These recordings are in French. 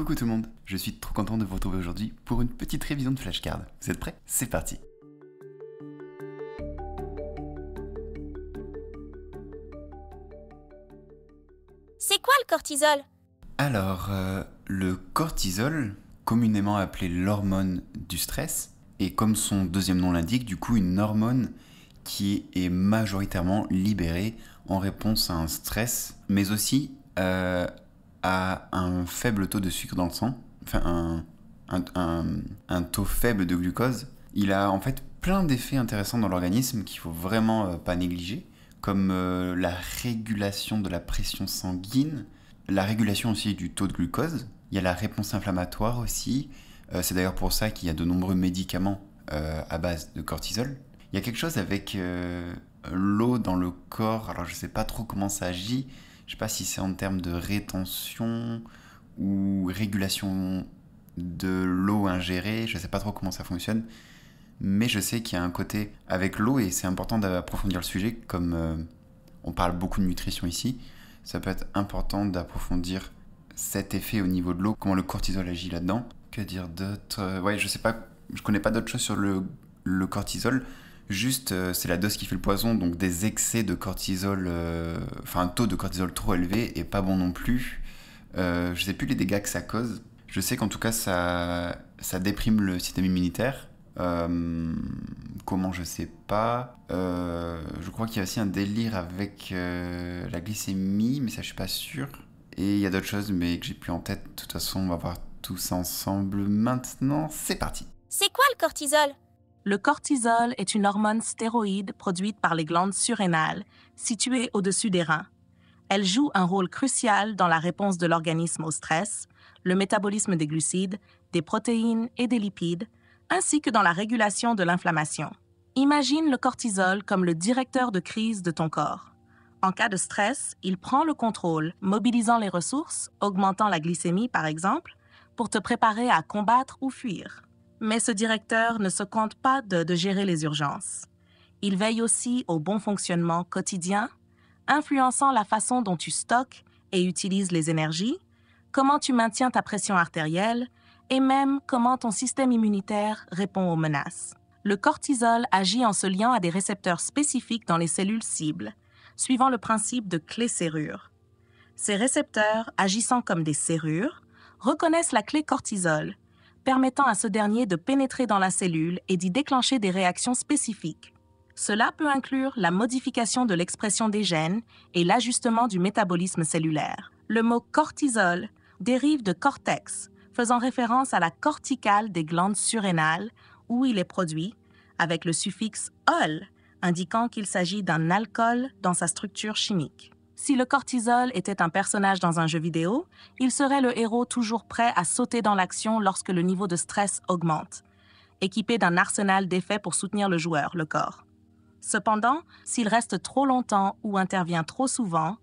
Coucou tout le monde, je suis trop content de vous retrouver aujourd'hui pour une petite révision de flashcard. Vous êtes prêts C'est parti C'est quoi le cortisol Alors, euh, le cortisol, communément appelé l'hormone du stress, est comme son deuxième nom l'indique, du coup une hormone qui est majoritairement libérée en réponse à un stress, mais aussi euh, a un faible taux de sucre dans le sang, enfin un, taux faible de glucose, il a en fait plein d'effets intéressants dans l'organisme qu'il faut vraiment euh, pas négliger, comme euh, la régulation de la pression sanguine, la régulation aussi du taux de glucose, il y a la réponse inflammatoire aussi, euh, c'est d'ailleurs pour ça qu'il y a de nombreux médicaments à base de cortisol. Il y a quelque chose avec l'eau dans le corps, alors je ne sais pas trop comment ça agit, je sais pas si c'est en termes de rétention ou régulation de l'eau ingérée, je ne sais pas trop comment ça fonctionne, mais je sais qu'il y a un côté avec l'eau et c'est important d'approfondir le sujet comme euh, on parle beaucoup de nutrition ici, ça peut être important d'approfondir cet effet au niveau de l'eau, comment le cortisol agit là-dedans. Que dire d'autre Ouais, je sais pas, je connais pas d'autres choses sur le cortisol. Juste, euh, c'est la dose qui fait le poison, donc des excès de cortisol, euh, enfin un taux de cortisol trop élevé est pas bon non plus. Euh, je sais plus les dégâts que ça cause. Je sais qu'en tout cas, ça, ça déprime le système immunitaire. comment je sais pas. je crois qu'il y a aussi un délire avec la glycémie, mais ça je suis pas sûr. Et il y a d'autres choses, mais que j'ai plus en tête. De toute façon, on va voir tous ensemble maintenant. C'est parti. C'est quoi le cortisol le cortisol est une hormone stéroïde produite par les glandes surrénales, situées au-dessus des reins. Elle joue un rôle crucial dans la réponse de l'organisme au stress, le métabolisme des glucides, des protéines et des lipides, ainsi que dans la régulation de l'inflammation. Imagine le cortisol comme le directeur de crise de ton corps. En cas de stress, il prend le contrôle, mobilisant les ressources, augmentant la glycémie par exemple, pour te préparer à combattre ou fuir. Mais ce directeur ne se compte pas de, gérer les urgences. Il veille aussi au bon fonctionnement quotidien, influençant la façon dont tu stockes et utilises les énergies, comment tu maintiens ta pression artérielle et même comment ton système immunitaire répond aux menaces. Le cortisol agit en se liant à des récepteurs spécifiques dans les cellules cibles, suivant le principe de clé-serrure. Ces récepteurs, agissant comme des serrures, reconnaissent la clé cortisol permettant à ce dernier de pénétrer dans la cellule et d'y déclencher des réactions spécifiques. Cela peut inclure la modification de l'expression des gènes et l'ajustement du métabolisme cellulaire. Le mot cortisol dérive de cortex, faisant référence à la corticale des glandes surrénales où il est produit, avec le suffixe ol, indiquant qu'il s'agit d'un alcool dans sa structure chimique. Si le cortisol était un personnage dans un jeu vidéo, il serait le héros toujours prêt à sauter dans l'action lorsque le niveau de stress augmente, équipé d'un arsenal d'effets pour soutenir le joueur, le corps. Cependant, s'il reste trop longtemps ou intervient trop souvent,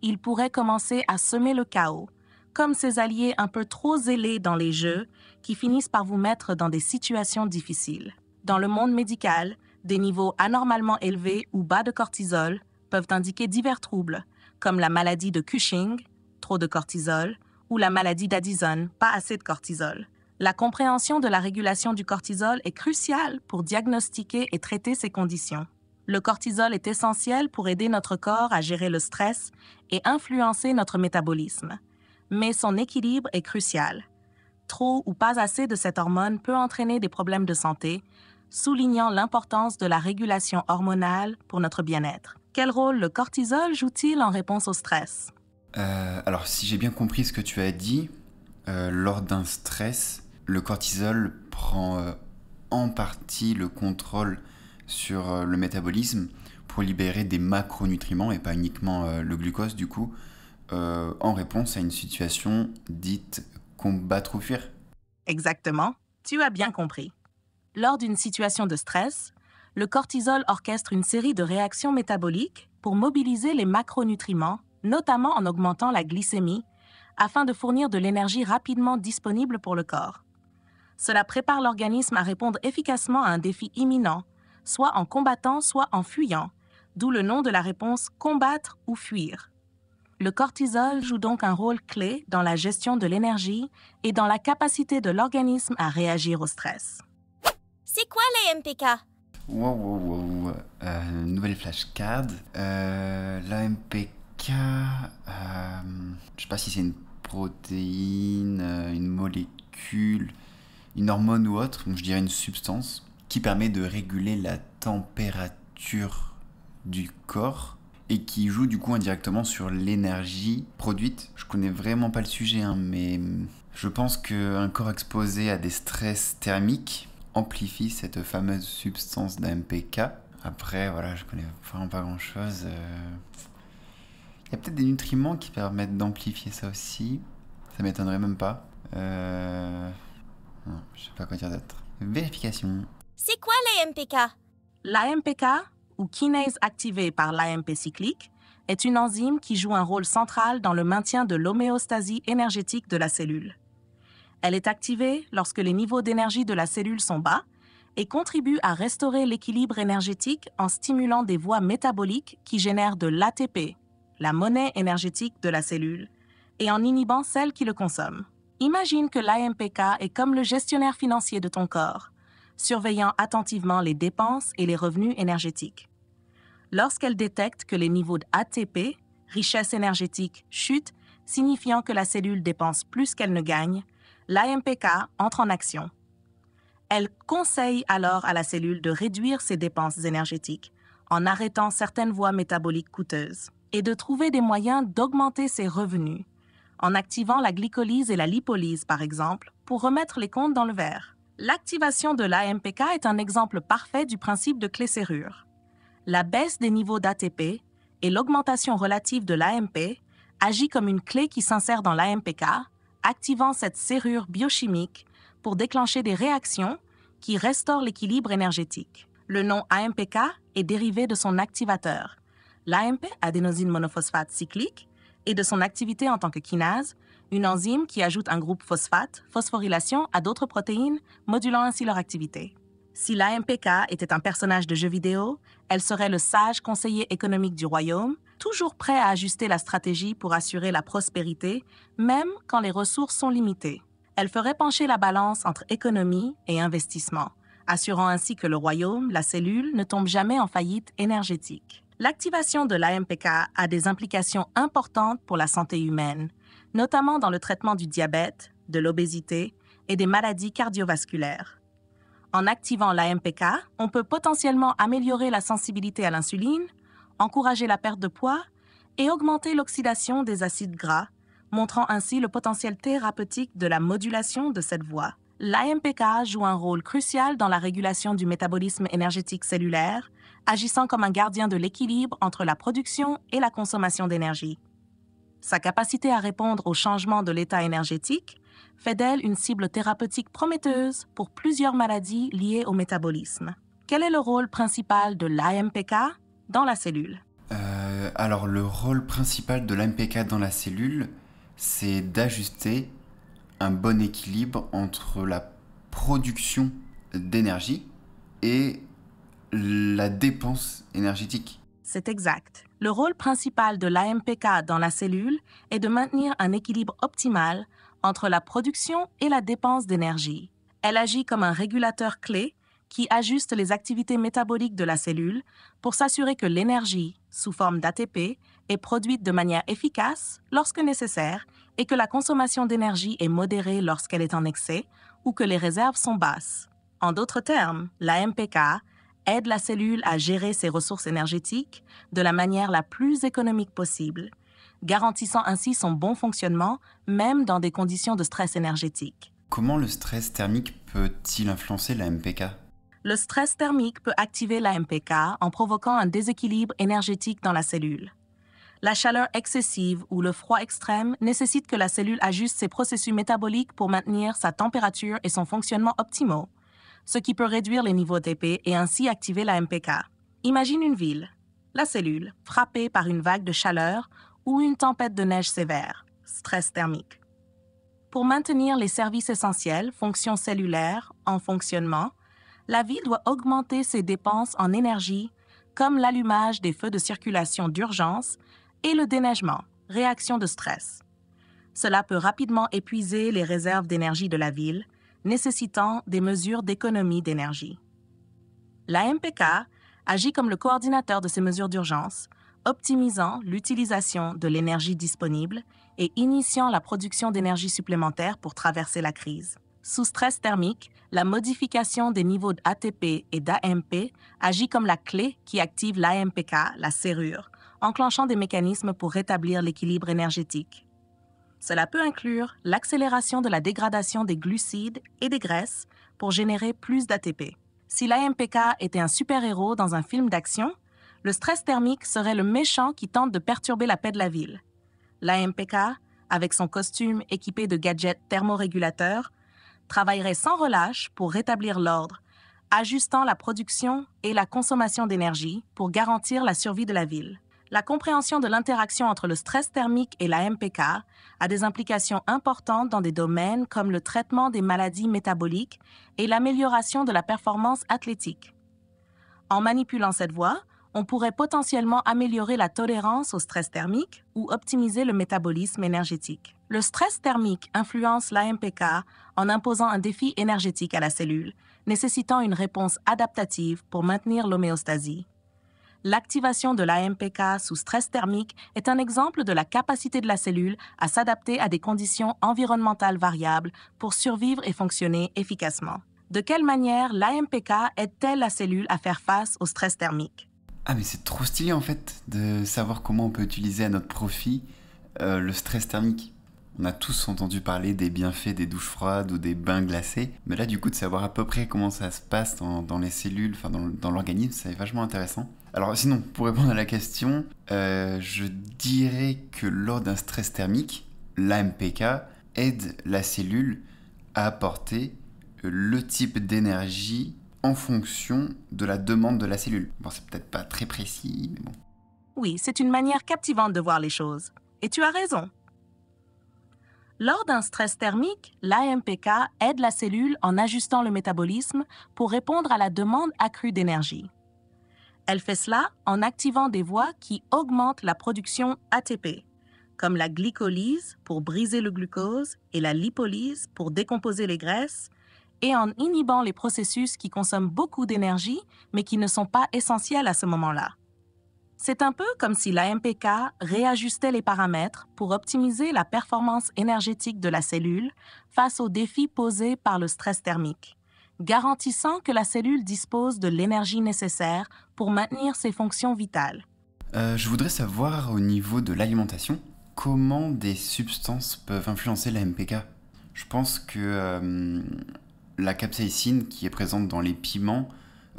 il pourrait commencer à semer le chaos, comme ses alliés un peu trop zélés dans les jeux qui finissent par vous mettre dans des situations difficiles. Dans le monde médical, des niveaux anormalement élevés ou bas de cortisol peuvent indiquer divers troubles, comme la maladie de Cushing, trop de cortisol, ou la maladie d'Addison, pas assez de cortisol. La compréhension de la régulation du cortisol est cruciale pour diagnostiquer et traiter ces conditions. Le cortisol est essentiel pour aider notre corps à gérer le stress et influencer notre métabolisme. Mais son équilibre est crucial. Trop ou pas assez de cette hormone peut entraîner des problèmes de santé, soulignant l'importance de la régulation hormonale pour notre bien-être. Quel rôle le cortisol joue-t-il en réponse au stress euh, Alors, si j'ai bien compris ce que tu as dit, euh, lors d'un stress, le cortisol prend euh, en partie le contrôle sur le métabolisme pour libérer des macronutriments et pas uniquement le glucose du coup, en réponse à une situation dite combattre ou fuir. Exactement, tu as bien compris. Lors d'une situation de stress, le cortisol orchestre une série de réactions métaboliques pour mobiliser les macronutriments, notamment en augmentant la glycémie, afin de fournir de l'énergie rapidement disponible pour le corps. Cela prépare l'organisme à répondre efficacement à un défi imminent, soit en combattant, soit en fuyant, d'où le nom de la réponse combattre ou fuir. Le cortisol joue donc un rôle clé dans la gestion de l'énergie et dans la capacité de l'organisme à réagir au stress. C'est quoi les MPK Wow, wow, wow. Euh, nouvelle flashcard. Euh, L'AMPK... Je euh, ne je sais pas si c'est une protéine, une molécule, une hormone ou autre. Donc je dirais une substance qui permet de réguler la température du corps et qui joue du coup indirectement sur l'énergie produite. Je connais vraiment pas le sujet, hein, mais je pense qu'un corps exposé à des stress thermiques amplifie cette fameuse substance d'AMPK. Après, voilà, je connais vraiment pas grand chose. Euh. Il y a peut-être des nutriments qui permettent d'amplifier ça aussi. Ça m'étonnerait même pas. Euh. je sais pas quoi dire d'autre. Vérification. C'est quoi l'AMPK L'AMPK, ou kinase activée par l'AMP cyclique, est une enzyme qui joue un rôle central dans le maintien de l'homéostasie énergétique de la cellule. Elle est activée lorsque les niveaux d'énergie de la cellule sont bas et contribue à restaurer l'équilibre énergétique en stimulant des voies métaboliques qui génèrent de l'ATP, la monnaie énergétique de la cellule, et en inhibant celles qui le consomment. Imagine que l'AMPK est comme le gestionnaire financier de ton corps, surveillant attentivement les dépenses et les revenus énergétiques. Lorsqu'elle détecte que les niveaux d'ATP, richesse énergétique, chutent, signifiant que la cellule dépense plus qu'elle ne gagne, l'AMPK entre en action. Elle conseille alors à la cellule de réduire ses dépenses énergétiques en arrêtant certaines voies métaboliques coûteuses et de trouver des moyens d'augmenter ses revenus en activant la glycolyse et la lipolyse, par exemple, pour remettre les comptes dans le vert. L'activation de l'AMPK est un exemple parfait du principe de clé-serrure. La baisse des niveaux d'ATP et l'augmentation relative de l'AMP agit comme une clé qui s'insère dans l'AMPK activant cette serrure biochimique pour déclencher des réactions qui restaurent l'équilibre énergétique. Le nom AMPK est dérivé de son activateur, l'AMP, adénosine monophosphate cyclique, et de son activité en tant que kinase, une enzyme qui ajoute un groupe phosphate, phosphorylation à d'autres protéines, modulant ainsi leur activité. Si l'AMPK était un personnage de jeu vidéo, elle serait le sage conseiller économique du royaume toujours prêt à ajuster la stratégie pour assurer la prospérité, même quand les ressources sont limitées. Elle ferait pencher la balance entre économie et investissement, assurant ainsi que le royaume, la cellule, ne tombe jamais en faillite énergétique. L'activation de l'AMPK a des implications importantes pour la santé humaine, notamment dans le traitement du diabète, de l'obésité et des maladies cardiovasculaires. En activant l'AMPK, on peut potentiellement améliorer la sensibilité à l'insuline, encourager la perte de poids et augmenter l'oxydation des acides gras, montrant ainsi le potentiel thérapeutique de la modulation de cette voie. L'AMPK joue un rôle crucial dans la régulation du métabolisme énergétique cellulaire, agissant comme un gardien de l'équilibre entre la production et la consommation d'énergie. Sa capacité à répondre aux changements de l'état énergétique fait d'elle une cible thérapeutique prometteuse pour plusieurs maladies liées au métabolisme. Quel est le rôle principal de l'AMPK dans la cellule euh, Alors le rôle principal de l'AMPK dans la cellule, c'est d'ajuster un bon équilibre entre la production d'énergie et la dépense énergétique. C'est exact. Le rôle principal de l'AMPK dans la cellule est de maintenir un équilibre optimal entre la production et la dépense d'énergie. Elle agit comme un régulateur clé qui ajuste les activités métaboliques de la cellule pour s'assurer que l'énergie, sous forme d'ATP, est produite de manière efficace lorsque nécessaire et que la consommation d'énergie est modérée lorsqu'elle est en excès ou que les réserves sont basses. En d'autres termes, la MPK aide la cellule à gérer ses ressources énergétiques de la manière la plus économique possible, garantissant ainsi son bon fonctionnement même dans des conditions de stress énergétique. Comment le stress thermique peut-il influencer la MPK le stress thermique peut activer la MPK en provoquant un déséquilibre énergétique dans la cellule. La chaleur excessive ou le froid extrême nécessite que la cellule ajuste ses processus métaboliques pour maintenir sa température et son fonctionnement optimaux, ce qui peut réduire les niveaux d'épée et ainsi activer la MPK. Imagine une ville, la cellule, frappée par une vague de chaleur ou une tempête de neige sévère, stress thermique. Pour maintenir les services essentiels, fonctions cellulaires, en fonctionnement, la ville doit augmenter ses dépenses en énergie, comme l'allumage des feux de circulation d'urgence et le déneigement, réaction de stress. Cela peut rapidement épuiser les réserves d'énergie de la ville, nécessitant des mesures d'économie d'énergie. La MPK agit comme le coordinateur de ces mesures d'urgence, optimisant l'utilisation de l'énergie disponible et initiant la production d'énergie supplémentaire pour traverser la crise. Sous stress thermique, la modification des niveaux d'ATP et d'AMP agit comme la clé qui active l'AMPK, la serrure, enclenchant des mécanismes pour rétablir l'équilibre énergétique. Cela peut inclure l'accélération de la dégradation des glucides et des graisses pour générer plus d'ATP. Si l'AMPK était un super-héros dans un film d'action, le stress thermique serait le méchant qui tente de perturber la paix de la ville. L'AMPK, avec son costume équipé de gadgets thermorégulateurs, travaillerait sans relâche pour rétablir l'ordre, ajustant la production et la consommation d'énergie pour garantir la survie de la ville. La compréhension de l'interaction entre le stress thermique et la MPK a des implications importantes dans des domaines comme le traitement des maladies métaboliques et l'amélioration de la performance athlétique. En manipulant cette voie, on pourrait potentiellement améliorer la tolérance au stress thermique ou optimiser le métabolisme énergétique. Le stress thermique influence l'AMPK en imposant un défi énergétique à la cellule, nécessitant une réponse adaptative pour maintenir l'homéostasie. L'activation de l'AMPK sous stress thermique est un exemple de la capacité de la cellule à s'adapter à des conditions environnementales variables pour survivre et fonctionner efficacement. De quelle manière l'AMPK aide-t-elle la cellule à faire face au stress thermique ah mais c'est trop stylé en fait de savoir comment on peut utiliser à notre profit euh, le stress thermique. On a tous entendu parler des bienfaits des douches froides ou des bains glacés, mais là du coup de savoir à peu près comment ça se passe dans, les cellules, enfin dans, l'organisme, c'est vachement intéressant. Alors sinon, pour répondre à la question, euh, je dirais que lors d'un stress thermique, l'AMPK aide la cellule à apporter le type d'énergie en fonction de la demande de la cellule. Bon, c'est peut-être pas très précis, mais bon. Oui, c'est une manière captivante de voir les choses. Et tu as raison. Lors d'un stress thermique, l'AMPK aide la cellule en ajustant le métabolisme pour répondre à la demande accrue d'énergie. Elle fait cela en activant des voies qui augmentent la production ATP, comme la glycolyse pour briser le glucose et la lipolyse pour décomposer les graisses, et en inhibant les processus qui consomment beaucoup d'énergie mais qui ne sont pas essentiels à ce moment-là. C'est un peu comme si la réajustait les paramètres pour optimiser la performance énergétique de la cellule face aux défis posés par le stress thermique, garantissant que la cellule dispose de l'énergie nécessaire pour maintenir ses fonctions vitales. Euh, je voudrais savoir au niveau de l'alimentation, comment des substances peuvent influencer la Je pense que euh, la capsaïcine qui est présente dans les piments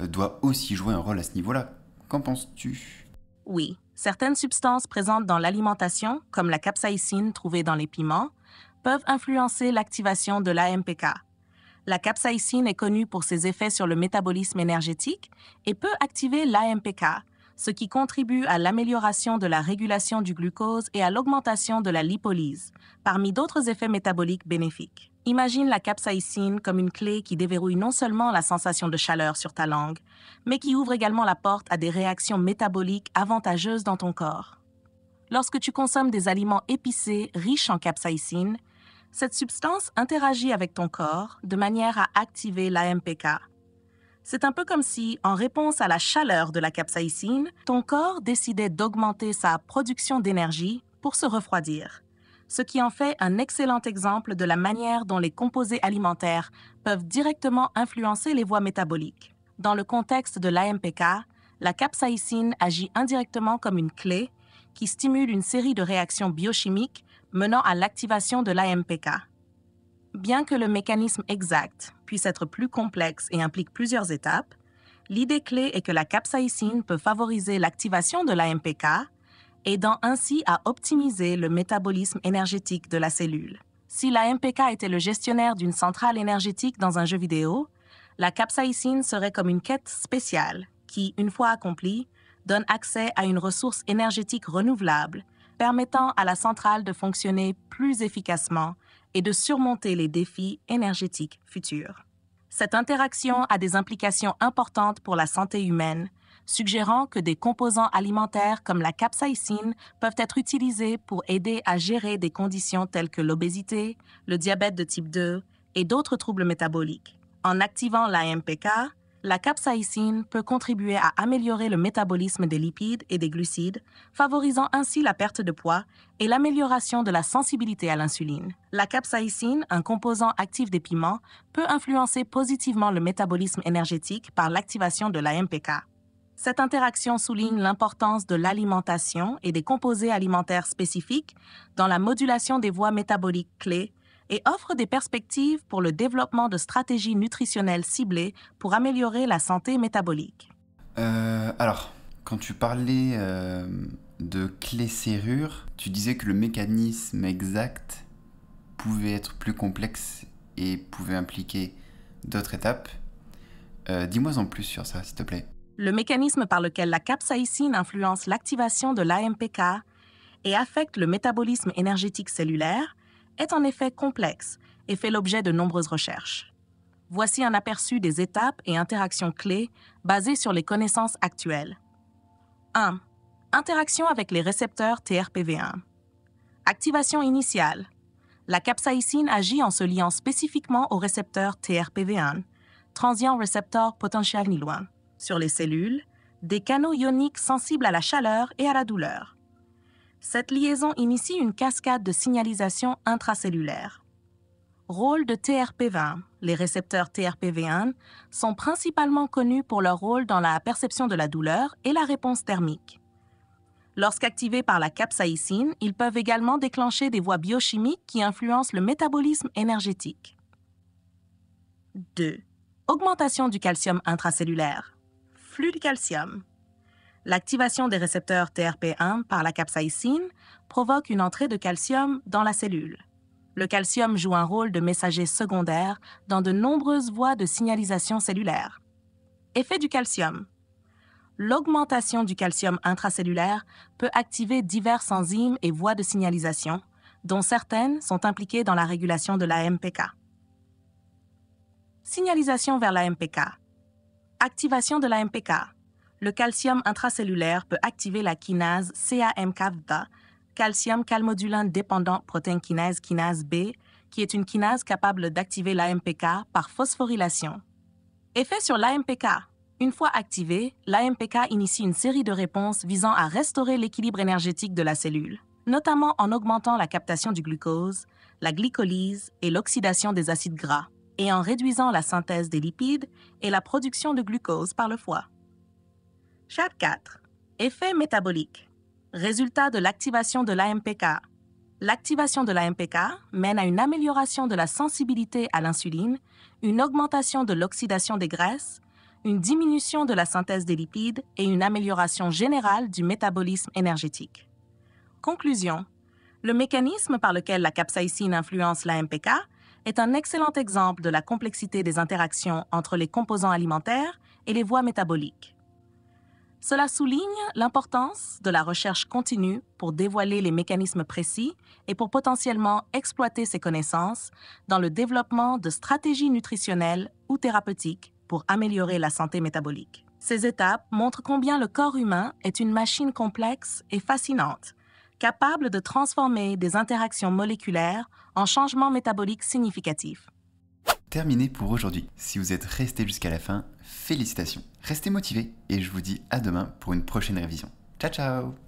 euh, doit aussi jouer un rôle à ce niveau-là. Qu'en penses-tu Oui, certaines substances présentes dans l'alimentation, comme la capsaïcine trouvée dans les piments, peuvent influencer l'activation de l'AMPK. La capsaïcine est connue pour ses effets sur le métabolisme énergétique et peut activer l'AMPK, ce qui contribue à l'amélioration de la régulation du glucose et à l'augmentation de la lipolyse, parmi d'autres effets métaboliques bénéfiques. Imagine la capsaïcine comme une clé qui déverrouille non seulement la sensation de chaleur sur ta langue, mais qui ouvre également la porte à des réactions métaboliques avantageuses dans ton corps. Lorsque tu consommes des aliments épicés riches en capsaïcine, cette substance interagit avec ton corps de manière à activer l'AMPK, c'est un peu comme si, en réponse à la chaleur de la capsaïcine, ton corps décidait d'augmenter sa production d'énergie pour se refroidir, ce qui en fait un excellent exemple de la manière dont les composés alimentaires peuvent directement influencer les voies métaboliques. Dans le contexte de l'AMPK, la capsaïcine agit indirectement comme une clé qui stimule une série de réactions biochimiques menant à l'activation de l'AMPK. Bien que le mécanisme exact puisse être plus complexe et implique plusieurs étapes, l'idée clé est que la capsaïcine peut favoriser l'activation de l'AMPK, aidant ainsi à optimiser le métabolisme énergétique de la cellule. Si la l'AMPK était le gestionnaire d'une centrale énergétique dans un jeu vidéo, la capsaïcine serait comme une quête spéciale qui, une fois accomplie, donne accès à une ressource énergétique renouvelable, permettant à la centrale de fonctionner plus efficacement et de surmonter les défis énergétiques futurs. Cette interaction a des implications importantes pour la santé humaine, suggérant que des composants alimentaires comme la capsaïcine peuvent être utilisés pour aider à gérer des conditions telles que l'obésité, le diabète de type 2 et d'autres troubles métaboliques. En activant l'AMPK, la capsaïcine peut contribuer à améliorer le métabolisme des lipides et des glucides, favorisant ainsi la perte de poids et l'amélioration de la sensibilité à l'insuline. La capsaïcine, un composant actif des piments, peut influencer positivement le métabolisme énergétique par l'activation de l'AMPK. Cette interaction souligne l'importance de l'alimentation et des composés alimentaires spécifiques dans la modulation des voies métaboliques clés et offre des perspectives pour le développement de stratégies nutritionnelles ciblées pour améliorer la santé métabolique. Euh, alors, quand tu parlais euh, de clé serrure, tu disais que le mécanisme exact pouvait être plus complexe et pouvait impliquer d'autres étapes. Euh, dis-moi en plus sur ça, s'il te plaît. Le mécanisme par lequel la capsaïcine influence l'activation de l'AMPK et affecte le métabolisme énergétique cellulaire est en effet complexe et fait l'objet de nombreuses recherches. Voici un aperçu des étapes et interactions clés basées sur les connaissances actuelles. 1. Interaction avec les récepteurs TRPV1. Activation initiale. La capsaïcine agit en se liant spécifiquement au récepteur TRPV1, transient receptor potential ni sur les cellules, des canaux ioniques sensibles à la chaleur et à la douleur cette liaison initie une cascade de signalisation intracellulaire. Rôle de TRP20. Les récepteurs TRPV1 sont principalement connus pour leur rôle dans la perception de la douleur et la réponse thermique. Lorsqu'activés par la capsaïcine, ils peuvent également déclencher des voies biochimiques qui influencent le métabolisme énergétique. 2. Augmentation du calcium intracellulaire. Flux de calcium. L'activation des récepteurs TRP1 par la capsaïcine provoque une entrée de calcium dans la cellule. Le calcium joue un rôle de messager secondaire dans de nombreuses voies de signalisation cellulaire. Effet du calcium. L'augmentation du calcium intracellulaire peut activer diverses enzymes et voies de signalisation, dont certaines sont impliquées dans la régulation de la MPK. Signalisation vers la MPK. Activation de la MPK le calcium intracellulaire peut activer la kinase camk calcium calmodulin dépendant protéine kinase kinase B, qui est une kinase capable d'activer l'AMPK par phosphorylation. Effet sur l'AMPK. Une fois activée, l'AMPK initie une série de réponses visant à restaurer l'équilibre énergétique de la cellule, notamment en augmentant la captation du glucose, la glycolyse et l'oxydation des acides gras, et en réduisant la synthèse des lipides et la production de glucose par le foie. Chapitre 4. Effet métabolique. Résultat de l'activation de l'AMPK. L'activation de l'AMPK mène à une amélioration de la sensibilité à l'insuline, une augmentation de l'oxydation des graisses, une diminution de la synthèse des lipides et une amélioration générale du métabolisme énergétique. Conclusion. Le mécanisme par lequel la capsaïcine influence l'AMPK est un excellent exemple de la complexité des interactions entre les composants alimentaires et les voies métaboliques. Cela souligne l'importance de la recherche continue pour dévoiler les mécanismes précis et pour potentiellement exploiter ces connaissances dans le développement de stratégies nutritionnelles ou thérapeutiques pour améliorer la santé métabolique. Ces étapes montrent combien le corps humain est une machine complexe et fascinante, capable de transformer des interactions moléculaires en changements métaboliques significatifs terminé pour aujourd'hui. Si vous êtes resté jusqu'à la fin, félicitations. Restez motivé et je vous dis à demain pour une prochaine révision. Ciao ciao